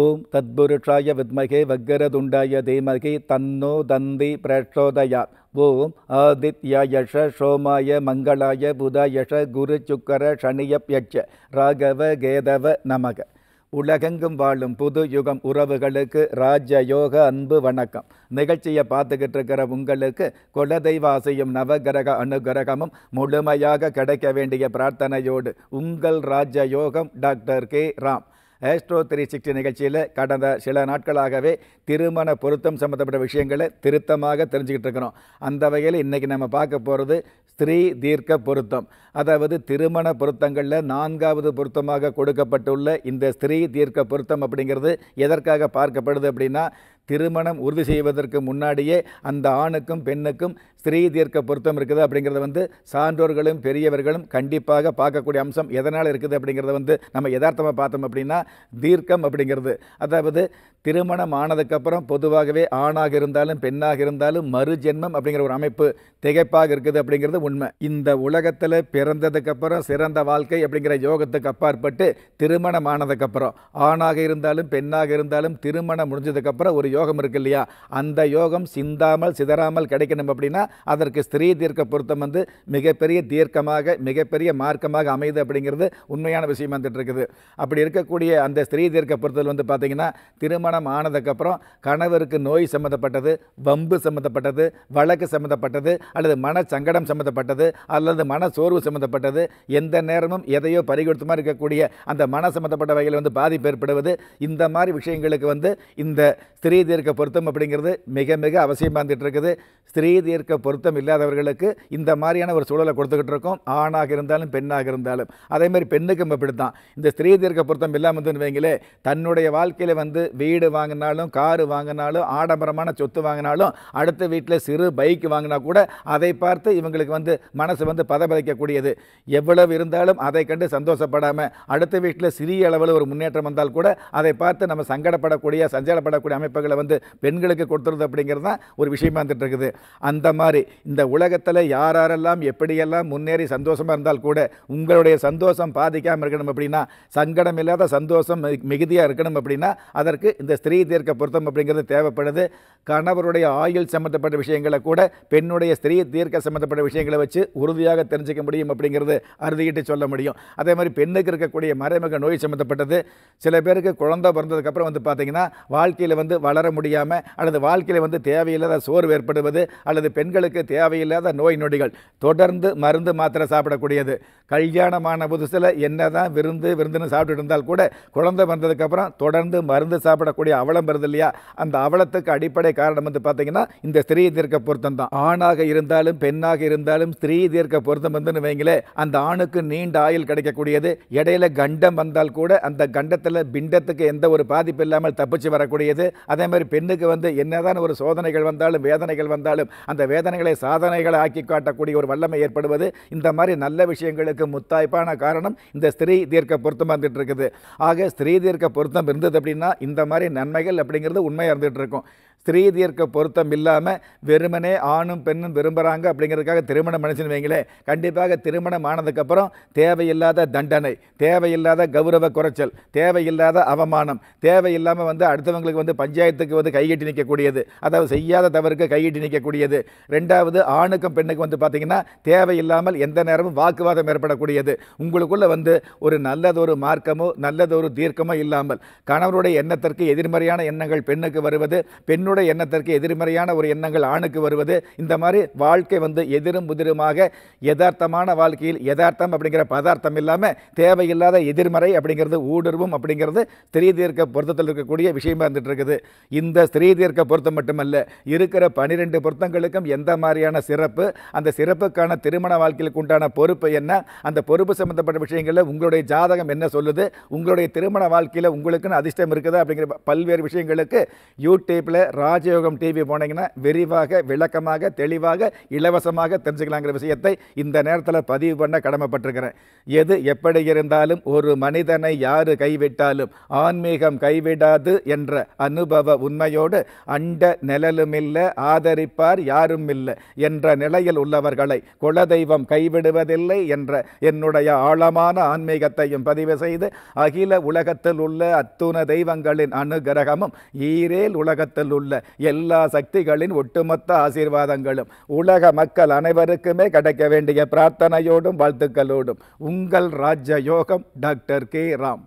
ஓம் தத்புருஷாய வித்மகே வக்கரதுண்டாய தீமகி தன்னோ தந்தி பிரச்சோதயா ஓம் ஆதித்யாயஷ சோமாய மங்களாய புதாயஷ குரு சுக்கர சனியப்யட்ச ராகவ கேதவ நமக உலகெங்கும் வாழும் புது யுகம் உறவுகளுக்கு ராஜ யோக அன்பு வணக்கம் நிகழ்ச்சியை பார்த்துக்கிட்டு இருக்கிற உங்களுக்கு குலதெய்வாசியும் நவகிரக அனுகிரகமும் முழுமையாக கிடைக்க வேண்டிய பிரார்த்தனையோடு உங்கள் ராஜ யோகம் doctor K Ram astro three sixty நிகழ்ச்சியில் கடந்த சில நாட்களாகவே திருமண பொருத்தம் சம்மந்தப்பட்ட விஷயங்களை திருத்தமாக தெரிஞ்சுக்கிட்டு இருக்கிறோம் அந்த வகையில் இன்றைக்கி நம்ம பார்க்க போகிறது ஸ்திரீ தீர்க்க பொருத்தம் அதாவது திருமண பொருத்தங்களில் நான்காவது பொருத்தமாக கொடுக்கப்பட்டுள்ள இந்த ஸ்திரீ தீர்க்க பொருத்தம் அப்படிங்கிறது எதற்காக பார்க்கப்படுது அப்படின்னா திருமணம் உறுதி செய்வதற்கு முன்னாடியே அந்த ஆணுக்கும் பெண்ணுக்கும் ஸ்திரீ தீர்க்க பொருத்தம் இருக்குது அப்படிங்கிறத வந்து சான்றோர்களும் பெரியவர்களும் கண்டிப்பாக பார்க்கக்கூடிய அம்சம் எதனால் இருக்குது அப்படிங்கிறத வந்து நம்ம யதார்த்தமாக பார்த்தோம் அப்படின்னா தீர்க்கம் அப்படிங்கிறது அதாவது திருமணம் ஆனதுக்கப்புறம் பொதுவாகவே ஆணாக இருந்தாலும் பெண்ணாக இருந்தாலும் மறு ஜென்மம் அப்படிங்கிற ஒரு அமைப்பு திகைப்பாக இருக்குது அப்படிங்கிறது உண்மை இந்த உலகத்தில் பிறந்ததுக்கப்புறம் சிறந்த வாழ்க்கை அப்படிங்கிற யோகத்துக்கு அப்பாற்பட்டு திருமணம் ஆனதுக்கப்புறம் ஆணாக இருந்தாலும் பெண்ணாக இருந்தாலும் திருமணம் முடிஞ்சதுக்கப்புறம் ஒரு யோகம் இருக்கு இல்லையா அந்த யோகம் சிந்தாமல் சிதறாமல் கிடைக்கணும் அப்படின்னா அதற்கு ஸ்திரீ தீர்க்க பொருத்தம் வந்து மிகப்பெரிய தீர்க்கமாக மிகப்பெரிய மார்க்கமாக அமையுது அப்படிங்கிறது உண்மையான விஷயம் வந்துட்டு இருக்குது அப்படி இருக்கக்கூடிய அந்த ஸ்திரீ தீர்க்க பொருத்தல் வந்து பார்த்திங்கன்னா திருமணம் ஆனதுக்கப்புறம் கணவருக்கு நோய் சம்மந்தப்பட்டது வம்பு சம்மந்தப்பட்டது வழக்கு சம்மந்தப்பட்டது அல்லது மன சங்கடம் சம்மந்தப்பட்டது அல்லது மன சோர்வு சம்மந்தப்பட்டது எந்த நேரமும் எதையோ பறிகொடுத்தமாக இருக்கக்கூடிய அந்த மன சம்மந்தப்பட்ட வகையில் வந்து பாதிப்பு ஏற்படுவது இந்த மாதிரி விஷயங்களுக்கு வந்து இந்த ஸ்திரீ தீர்க்க பொருத்தம் அப்படிங்கிறது மிக மிக அவசியமாக இருந்துகிட்டு இருக்குது ஸ்திரீ தீர்க்க பொருத்தம் இல்லாதவர்களுக்கு இந்த மாதிரியான ஒரு சூழலை கொடுத்துக்கிட்டு இருக்கோம் ஆணாக இருந்தாலும் பெண்ணாக இருந்தாலும் அதே மாதிரி பெண்ணுக்கும் இப்படி தான் இந்த ஸ்திரீ தீர்க்க பொருத்தம் இல்லாமல் வந்து வைங்களே தன்னுடைய வாழ்க்கையில் வந்து வீடு வாங்கினாலும் காரு வாங்கினாலும் ஆடம்பரமான சொத்து வாங்கினாலும் அடுத்த வீட்டில் சிறு பைக் வாங்கினா கூட அதை பார்த்து இவங்களுக்கு வந்து மனசு வந்து பதபதைக்கக்கூடியது எவ்வளவு இருந்தாலும் அதை கண்டு சந்தோஷப்படாமல் அடுத்த வீட்டில் சிறிய அளவில் ஒரு முன்னேற்றம் வந்தால் கூட அதை பார்த்து நம்ம சங்கடப்படக்கூடிய சஞ்சலப்படக்கூடிய அமைப்புகளை அதை வந்து பெண்களுக்கு கொடுத்துருது அப்படிங்கிறது தான் ஒரு விஷயமா இருந்துட்டு இருக்குது அந்த மாதிரி இந்த உலகத்தில் யார் யாரெல்லாம் எப்படியெல்லாம் முன்னேறி சந்தோஷமாக இருந்தால் கூட உங்களுடைய சந்தோஷம் பாதிக்காமல் இருக்கணும் அப்படின்னா சங்கடம் இல்லாத சந்தோஷம் மிகுதியாக இருக்கணும் அப்படின்னா அதற்கு இந்த ஸ்திரீ தீர்க்க பொருத்தம் அப்படிங்கிறது தேவைப்படுது கணவருடைய ஆயுள் சம்மந்தப்பட்ட விஷயங்களை கூட பெண்ணுடைய ஸ்திரீ தீர்க்க சம்மந்தப்பட்ட விஷயங்களை வச்சு உறுதியாக தெரிஞ்சுக்க முடியும் அப்படிங்கிறது அறுதிக்கிட்டு சொல்ல முடியும் அதே மாதிரி பெண்ணுக்கு இருக்கக்கூடிய மறைமுக நோய் சம்மந்தப்பட்டது சில பேருக்கு குழந்தை பிறந்ததுக்கப்புறம் வந்து பார்த்திங்கன்னா வாழ்க்கையில் வந்து வளர வளர முடியாமல் அல்லது வாழ்க்கையில் வந்து தேவையில்லாத சோர்வு ஏற்படுவது அல்லது பெண்களுக்கு தேவையில்லாத நோய் நொடிகள் தொடர்ந்து மருந்து மாத்திரை சாப்பிடக்கூடியது கல்யாணமான புதுசில் என்ன தான் விருந்து விருந்துன்னு சாப்பிட்டு இருந்தால் கூட குழந்தை வந்ததுக்கப்புறம் தொடர்ந்து மருந்து சாப்பிடக்கூடிய அவலம் வருது இல்லையா அந்த அவலத்துக்கு அடிப்படை காரணம் வந்து பார்த்தீங்கன்னா இந்த ஸ்திரீ தீர்க்க பொருத்தம் தான் ஆணாக இருந்தாலும் பெண்ணாக இருந்தாலும் ஸ்திரீ தீர்க்க பொருத்தம் வந்துன்னு வைங்களே அந்த ஆணுக்கு நீண்ட ஆயுள் கிடைக்கக்கூடியது இடையில கண்டம் வந்தால் கூட அந்த கண்டத்தில் பிண்டத்துக்கு எந்த ஒரு பாதிப்பு இல்லாமல் தப்பிச்சு வரக்கூடியது அதே மாதிரி மாதிரி பெண்ணுக்கு வந்து என்னதான் ஒரு சோதனைகள் வந்தாலும் வேதனைகள் வந்தாலும் அந்த வேதனைகளை சாதனைகளை ஆக்கி காட்டக்கூடிய ஒரு வல்லமை ஏற்படுவது இந்த மாதிரி நல்ல விஷயங்களுக்கு முத்தாய்ப்பான காரணம் இந்த ஸ்திரீ தீர்க்க பொருத்தம் வந்துட்டு இருக்குது ஆக ஸ்திரீ தீர்க்க பொருத்தம் இருந்தது அப்படின்னா இந்த மாதிரி நன்மைகள் அப்படிங்கிறது உண்மையாக இருந்துகிட்டு இருக்கும் ஸ்திரீ தீர்க்க பொருத்தம் இல்லாமல் வெறுமனே ஆணும் பெண்ணும் விரும்புகிறாங்க அப்படிங்கிறதுக்காக திருமணம் மனுஷன் வைங்களே கண்டிப்பாக திருமணம் ஆனதுக்கப்புறம் தேவையில்லாத தண்டனை தேவையில்லாத கௌரவ குறைச்சல் தேவையில்லாத அவமானம் தேவையில்லாமல் வந்து அடுத்தவங்களுக்கு வந்து பஞ்சாயத்துக்கு வந்து கையெட்டி நிற்கக்கூடியது அதாவது செய்யாத தவறுக்கு கையெட்டி நிற்கக்கூடியது ரெண்டாவது ஆணுக்கும் பெண்ணுக்கும் வந்து பார்த்திங்கன்னா தேவையில்லாமல் எந்த நேரமும் வாக்குவாதம் ஏற்படக்கூடியது உங்களுக்குள்ளே வந்து ஒரு நல்லதொரு மார்க்கமோ நல்லதொரு தீர்க்கமோ இல்லாமல் கணவருடைய எண்ணத்திற்கு எதிர்மறையான எண்ணங்கள் பெண்ணுக்கு வருவது பெண்ணுடைய பெண்ணோட எண்ணத்திற்கு எதிர்மறையான ஒரு எண்ணங்கள் ஆணுக்கு வருவது இந்த மாதிரி வாழ்க்கை வந்து எதிரும் புதிருமாக யதார்த்தமான வாழ்க்கையில் யதார்த்தம் அப்படிங்கிற பதார்த்தம் இல்லாமல் தேவையில்லாத எதிர்மறை அப்படிங்கிறது ஊடுருவும் அப்படிங்கிறது ஸ்திரீ தீர்க்க பொருத்தத்தில் இருக்கக்கூடிய விஷயமா இருந்துட்டு இருக்குது இந்த ஸ்திரீ தீர்க்க பொருத்தம் மட்டுமல்ல இருக்கிற பனிரெண்டு பொருத்தங்களுக்கும் எந்த மாதிரியான சிறப்பு அந்த சிறப்புக்கான திருமண வாழ்க்கைக்கு உண்டான பொறுப்பு என்ன அந்த பொறுப்பு சம்பந்தப்பட்ட விஷயங்களில் உங்களுடைய ஜாதகம் என்ன சொல்லுது உங்களுடைய திருமண வாழ்க்கையில் உங்களுக்குன்னு அதிர்ஷ்டம் இருக்குதா அப்படிங்கிற பல்வேறு விஷயங்களுக்கு யூடியூப்பில் ராஜயோகம் டிவி போனீங்கன்னா விரிவாக விளக்கமாக தெளிவாக இலவசமாக தெரிஞ்சுக்கலாங்கிற விஷயத்தை இந்த நேரத்தில் பதிவு பண்ண கடமைப்பட்டிருக்கிறேன் எது எப்படி இருந்தாலும் ஒரு மனிதனை யாரு கைவிட்டாலும் ஆன்மீகம் கைவிடாது என்ற அனுபவ உண்மையோடு அண்ட இல்லை ஆதரிப்பார் யாரும் இல்லை என்ற நிலையில் உள்ளவர்களை குலதெய்வம் கைவிடுவதில்லை என்ற என்னுடைய ஆழமான ஆன்மீகத்தையும் பதிவு செய்து அகில உலகத்தில் உள்ள அத்துண தெய்வங்களின் அனுகிரகமும் ஈரேல் உலகத்தில் உள்ள உள்ள எல்லா சக்திகளின் ஒட்டுமொத்த ஆசீர்வாதங்களும் உலக மக்கள் அனைவருக்குமே கிடைக்க வேண்டிய பிரார்த்தனையோடும் வாழ்த்துக்களோடும் உங்கள் ராஜ யோகம் டாக்டர் கே ராம்